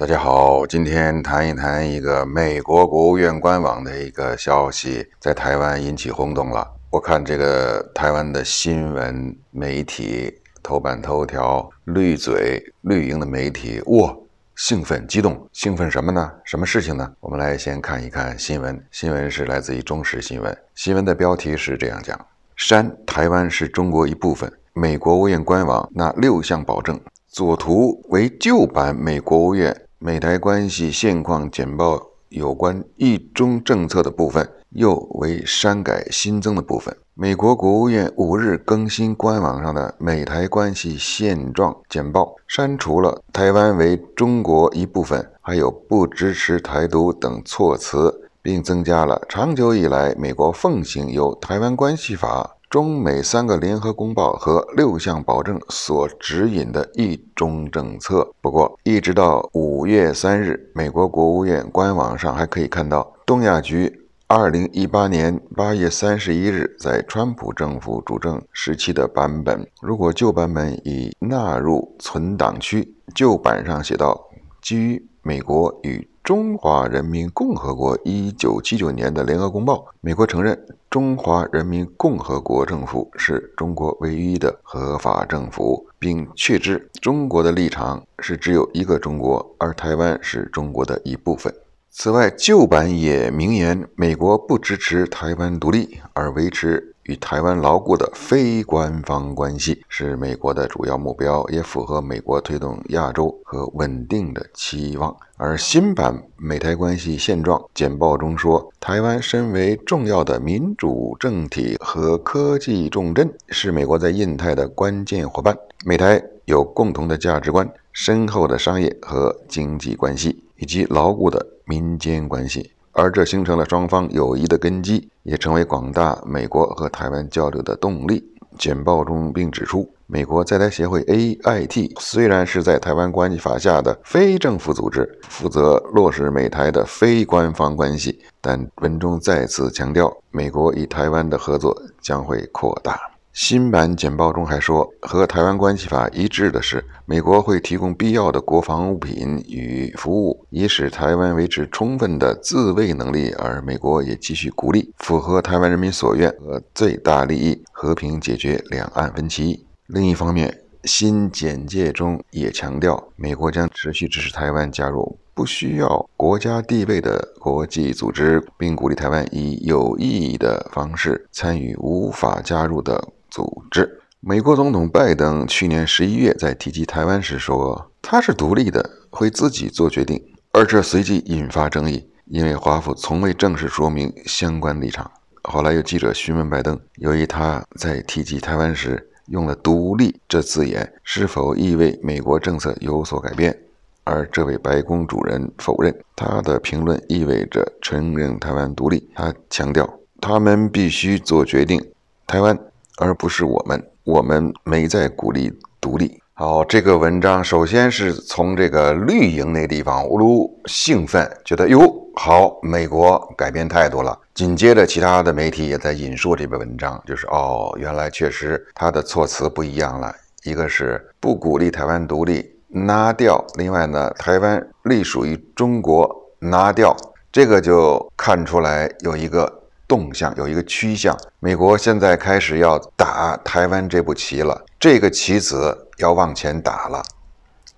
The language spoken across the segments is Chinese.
大家好，今天谈一谈一个美国国务院官网的一个消息，在台湾引起轰动了。我看这个台湾的新闻媒体头版头条，绿嘴绿营的媒体哇，兴奋激动，兴奋什么呢？什么事情呢？我们来先看一看新闻。新闻是来自于中时新闻，新闻的标题是这样讲：山台湾是中国一部分，美国国务院官网那六项保证。左图为旧版美国国务院。美台关系现况简报有关一中政策的部分，又为删改新增的部分。美国国务院五日更新官网上的美台关系现状简报，删除了“台湾为中国一部分”还有“不支持台独”等措辞，并增加了长久以来美国奉行由《台湾关系法》。中美三个联合公报和六项保证所指引的一中政策。不过，一直到五月三日，美国国务院官网上还可以看到东亚局二零一八年八月三十一日在川普政府主政时期的版本。如果旧版本已纳入存档区，旧版上写道：“基于美国与……”中华人民共和国一九七九年的联合公报，美国承认中华人民共和国政府是中国唯一的合法政府，并确知中国的立场是只有一个中国，而台湾是中国的一部分。此外，旧版也明言，美国不支持台湾独立，而维持。与台湾牢固的非官方关系是美国的主要目标，也符合美国推动亚洲和稳定的期望。而新版《美台关系现状简报》中说，台湾身为重要的民主政体和科技重镇，是美国在印太的关键伙伴。美台有共同的价值观、深厚的商业和经济关系，以及牢固的民间关系。而这形成了双方友谊的根基，也成为广大美国和台湾交流的动力。简报中并指出，美国在台协会 AIT 虽然是在台湾关系法下的非政府组织，负责落实美台的非官方关系，但文中再次强调，美国与台湾的合作将会扩大。新版简报中还说，和《台湾关系法》一致的是，美国会提供必要的国防物品与服务，以使台湾维持充分的自卫能力，而美国也继续鼓励符合台湾人民所愿和最大利益，和平解决两岸分歧。另一方面，新简介中也强调，美国将持续支持台湾加入不需要国家地位的国际组织，并鼓励台湾以有意义的方式参与无法加入的。组织美国总统拜登去年十一月在提及台湾时说：“他是独立的，会自己做决定。”而这随即引发争议，因为华府从未正式说明相关立场。后来有记者询问拜登：“由于他在提及台湾时用了‘独立’这字眼，是否意味美国政策有所改变？”而这位白宫主人否认他的评论意味着承认台湾独立。他强调：“他们必须做决定，台湾。”而不是我们，我们没在鼓励独立。好，这个文章首先是从这个绿营那地方呜噜兴奋，觉得哟好，美国改变态度了。紧接着，其他的媒体也在引述这篇文章，就是哦，原来确实他的措辞不一样了，一个是不鼓励台湾独立，拿掉；另外呢，台湾隶属于中国，拿掉。这个就看出来有一个。动向有一个趋向，美国现在开始要打台湾这步棋了，这个棋子要往前打了。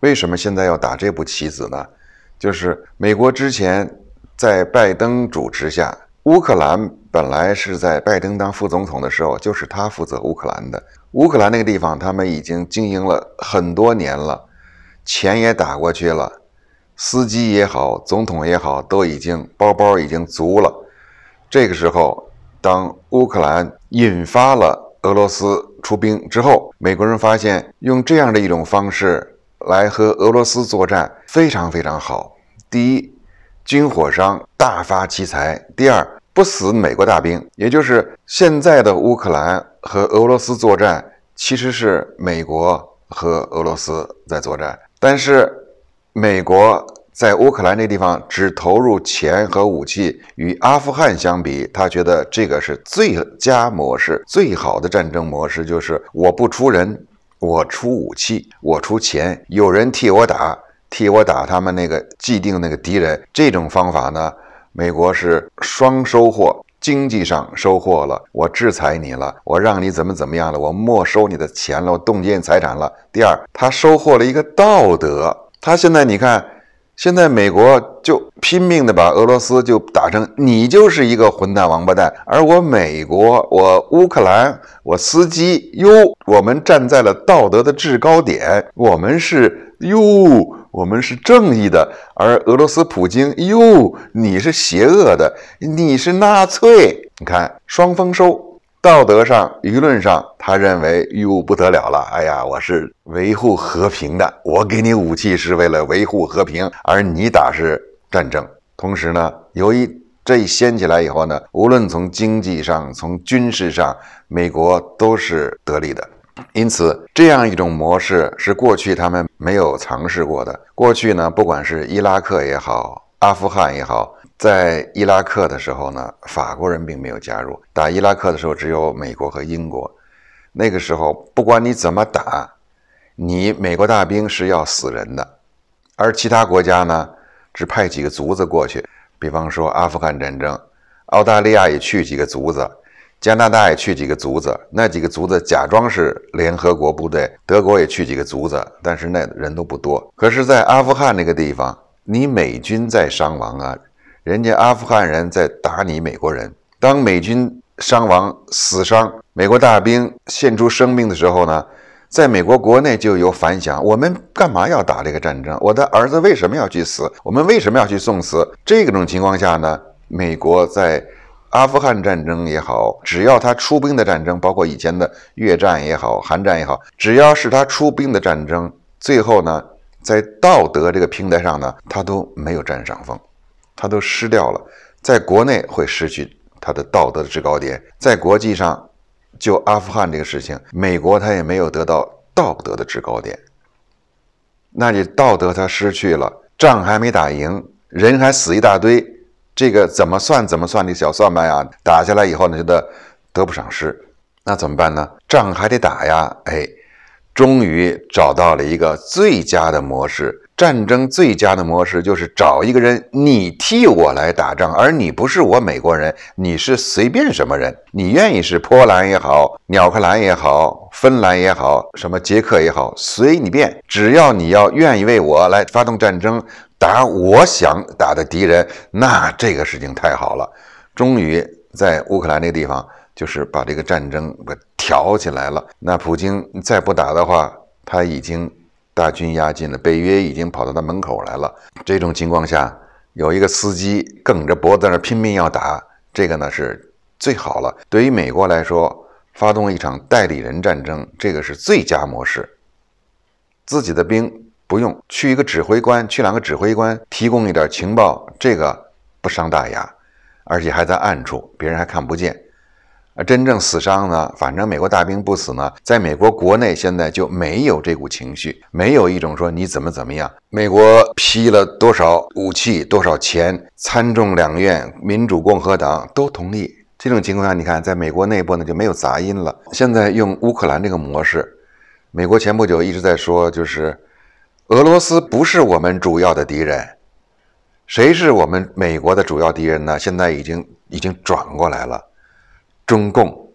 为什么现在要打这步棋子呢？就是美国之前在拜登主持下，乌克兰本来是在拜登当副总统的时候，就是他负责乌克兰的。乌克兰那个地方，他们已经经营了很多年了，钱也打过去了，司机也好，总统也好，都已经包包已经足了。这个时候，当乌克兰引发了俄罗斯出兵之后，美国人发现用这样的一种方式来和俄罗斯作战非常非常好。第一，军火商大发其财；第二，不死美国大兵。也就是现在的乌克兰和俄罗斯作战，其实是美国和俄罗斯在作战，但是美国。在乌克兰那地方只投入钱和武器，与阿富汗相比，他觉得这个是最佳模式、最好的战争模式，就是我不出人，我出武器，我出钱，有人替我打，替我打他们那个既定那个敌人。这种方法呢，美国是双收获：经济上收获了，我制裁你了，我让你怎么怎么样了，我没收你的钱了，我冻结你财产了。第二，他收获了一个道德。他现在你看。现在美国就拼命的把俄罗斯就打成你就是一个混蛋王八蛋，而我美国，我乌克兰，我司机哟，我们站在了道德的制高点，我们是哟，我们是正义的，而俄罗斯普京哟，你是邪恶的，你是纳粹，你看双丰收。道德上、舆论上，他认为务不得了了，哎呀，我是维护和平的，我给你武器是为了维护和平，而你打是战争。同时呢，由于这一掀起来以后呢，无论从经济上、从军事上，美国都是得利的。因此，这样一种模式是过去他们没有尝试过的。过去呢，不管是伊拉克也好，阿富汗也好。在伊拉克的时候呢，法国人并没有加入打伊拉克的时候，只有美国和英国。那个时候，不管你怎么打，你美国大兵是要死人的，而其他国家呢，只派几个卒子过去。比方说阿富汗战争，澳大利亚也去几个卒子，加拿大也去几个卒子，那几个卒子假装是联合国部队。德国也去几个卒子，但是那人都不多。可是，在阿富汗那个地方，你美军在伤亡啊。人家阿富汗人在打你美国人，当美军伤亡、死伤，美国大兵献出生命的时候呢，在美国国内就有反响：我们干嘛要打这个战争？我的儿子为什么要去死？我们为什么要去送死？这种情况下呢，美国在阿富汗战争也好，只要他出兵的战争，包括以前的越战也好、韩战也好，只要是他出兵的战争，最后呢，在道德这个平台上呢，他都没有占上风。他都失掉了，在国内会失去他的道德的制高点，在国际上，就阿富汗这个事情，美国他也没有得到道德的制高点。那你道德他失去了，仗还没打赢，人还死一大堆，这个怎么算怎么算这小算盘呀？打下来以后呢，觉得得不偿失，那怎么办呢？仗还得打呀！哎，终于找到了一个最佳的模式。战争最佳的模式就是找一个人，你替我来打仗，而你不是我美国人，你是随便什么人，你愿意是波兰也好，鸟克兰也好，芬兰也好，什么捷克也好，随你便，只要你要愿意为我来发动战争，打我想打的敌人，那这个事情太好了。终于在乌克兰那个地方，就是把这个战争给挑起来了。那普京再不打的话，他已经。大军压境了，北约已经跑到他门口来了。这种情况下，有一个司机梗着脖子那拼命要打，这个呢是最好了。对于美国来说，发动一场代理人战争，这个是最佳模式。自己的兵不用去一个指挥官，去两个指挥官提供一点情报，这个不伤大雅，而且还在暗处，别人还看不见。而真正死伤呢？反正美国大兵不死呢，在美国国内现在就没有这股情绪，没有一种说你怎么怎么样。美国批了多少武器，多少钱？参众两院，民主共和党都同意。这种情况下，你看，在美国内部呢就没有杂音了。现在用乌克兰这个模式，美国前不久一直在说，就是俄罗斯不是我们主要的敌人，谁是我们美国的主要敌人呢？现在已经已经转过来了。中共，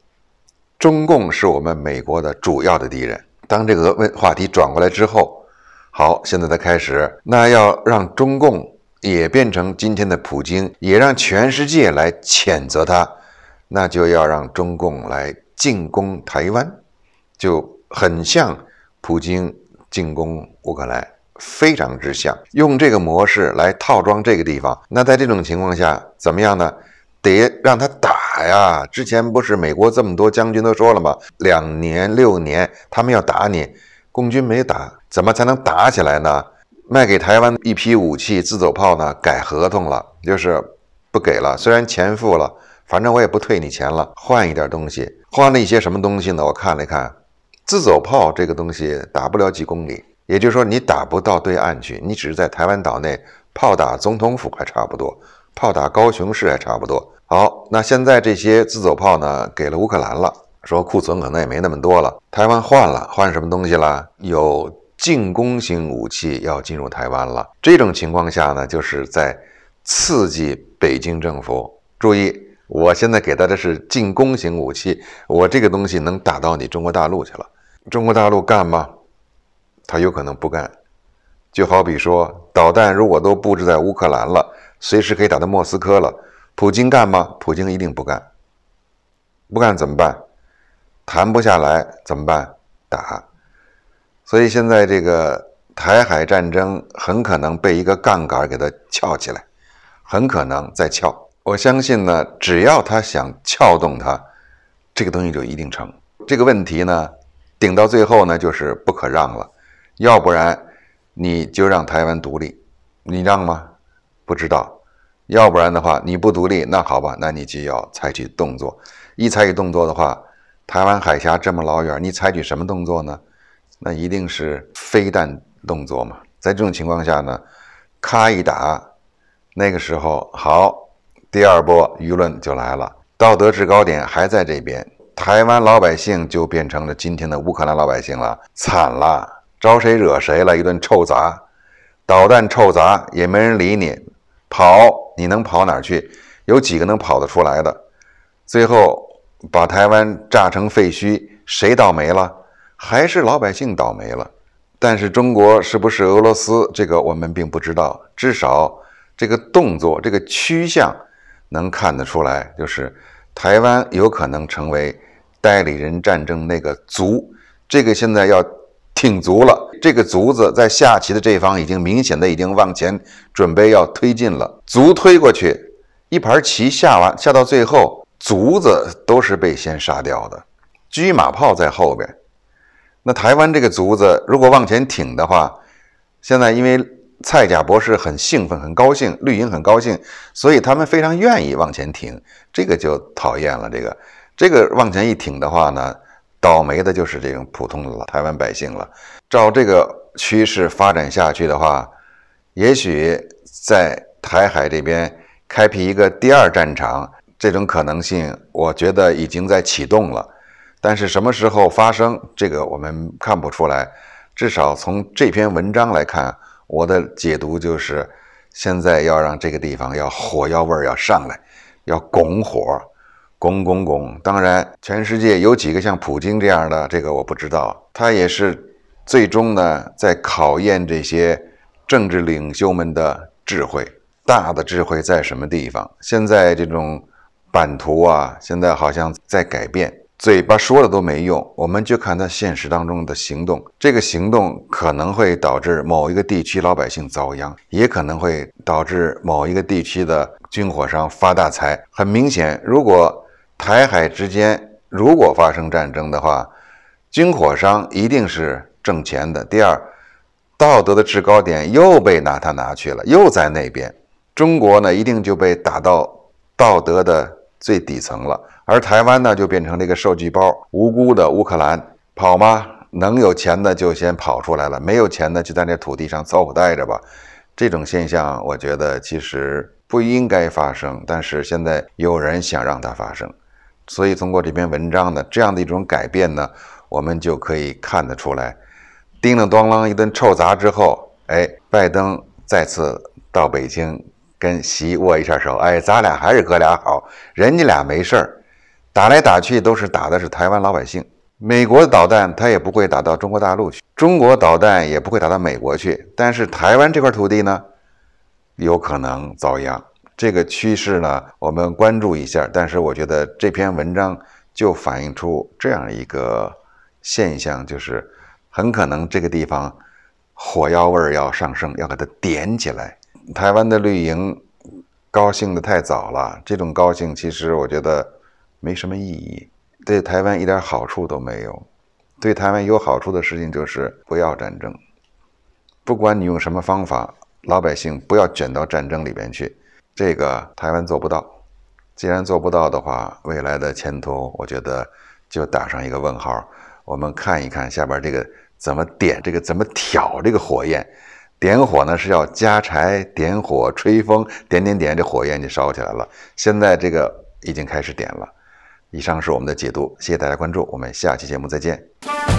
中共是我们美国的主要的敌人。当这个问话题转过来之后，好，现在再开始。那要让中共也变成今天的普京，也让全世界来谴责他，那就要让中共来进攻台湾，就很像普京进攻乌克兰，非常之像。用这个模式来套装这个地方。那在这种情况下，怎么样呢？得让他打呀！之前不是美国这么多将军都说了吗？两年、六年，他们要打你，共军没打，怎么才能打起来呢？卖给台湾一批武器，自走炮呢？改合同了，就是不给了。虽然钱付了，反正我也不退你钱了。换一点东西，换了一些什么东西呢？我看了看，自走炮这个东西打不了几公里，也就是说你打不到对岸去，你只是在台湾岛内炮打总统府还差不多。炮打高雄市还差不多。好，那现在这些自走炮呢，给了乌克兰了，说库存可能也没那么多了。台湾换了，换什么东西了？有进攻型武器要进入台湾了。这种情况下呢，就是在刺激北京政府。注意，我现在给他的是进攻型武器，我这个东西能打到你中国大陆去了。中国大陆干吗？他有可能不干。就好比说，导弹如果都布置在乌克兰了。随时可以打到莫斯科了，普京干吗？普京一定不干。不干怎么办？谈不下来怎么办？打。所以现在这个台海战争很可能被一个杠杆给它撬起来，很可能再撬。我相信呢，只要他想撬动它，这个东西就一定成。这个问题呢，顶到最后呢，就是不可让了，要不然你就让台湾独立，你让吗？不知道，要不然的话，你不独立，那好吧，那你就要采取动作。一采取动作的话，台湾海峡这么老远，你采取什么动作呢？那一定是飞弹动作嘛。在这种情况下呢，咔一打，那个时候好，第二波舆论就来了，道德制高点还在这边，台湾老百姓就变成了今天的乌克兰老百姓了，惨了，招谁惹谁了？一顿臭砸，导弹臭砸也没人理你。跑，你能跑哪儿去？有几个能跑得出来的？最后把台湾炸成废墟，谁倒霉了？还是老百姓倒霉了？但是中国是不是俄罗斯？这个我们并不知道。至少这个动作，这个趋向，能看得出来，就是台湾有可能成为代理人战争那个族。这个现在要。挺足了，这个足子在下棋的这一方已经明显的已经往前准备要推进了。足推过去，一盘棋下完，下到最后，卒子都是被先杀掉的。车马炮在后边。那台湾这个卒子如果往前挺的话，现在因为蔡甲博士很兴奋、很高兴，绿营很高兴，所以他们非常愿意往前挺。这个就讨厌了。这个，这个往前一挺的话呢？倒霉的就是这种普通的台湾百姓了。照这个趋势发展下去的话，也许在台海这边开辟一个第二战场，这种可能性我觉得已经在启动了。但是什么时候发生，这个我们看不出来。至少从这篇文章来看，我的解读就是，现在要让这个地方要火药味要上来，要拱火。拱拱拱。当然，全世界有几个像普京这样的，这个我不知道。他也是最终呢，在考验这些政治领袖们的智慧，大的智慧在什么地方？现在这种版图啊，现在好像在改变，嘴巴说了都没用，我们就看他现实当中的行动。这个行动可能会导致某一个地区老百姓遭殃，也可能会导致某一个地区的军火商发大财。很明显，如果台海之间如果发生战争的话，军火商一定是挣钱的。第二，道德的制高点又被拿他拿去了，又在那边。中国呢，一定就被打到道德的最底层了，而台湾呢，就变成这个受气包。无辜的乌克兰跑吗？能有钱的就先跑出来了，没有钱的就在那土地上凑合待着吧。这种现象，我觉得其实不应该发生，但是现在有人想让它发生。所以，通过这篇文章的这样的一种改变呢，我们就可以看得出来，叮当咣啷一顿臭砸之后，哎，拜登再次到北京跟习握一下手，哎，咱俩还是哥俩好，人家俩没事儿，打来打去都是打的是台湾老百姓，美国的导弹它也不会打到中国大陆去，中国导弹也不会打到美国去，但是台湾这块土地呢，有可能遭殃。这个趋势呢，我们关注一下。但是我觉得这篇文章就反映出这样一个现象，就是很可能这个地方火药味儿要上升，要给它点起来。台湾的绿营高兴的太早了，这种高兴其实我觉得没什么意义，对台湾一点好处都没有。对台湾有好处的事情就是不要战争，不管你用什么方法，老百姓不要卷到战争里边去。这个台湾做不到，既然做不到的话，未来的前途我觉得就打上一个问号。我们看一看下边这个怎么点，这个怎么挑这个火焰？点火呢是要加柴点火，吹风点点点，这火焰就烧起来了。现在这个已经开始点了。以上是我们的解读，谢谢大家关注，我们下期节目再见。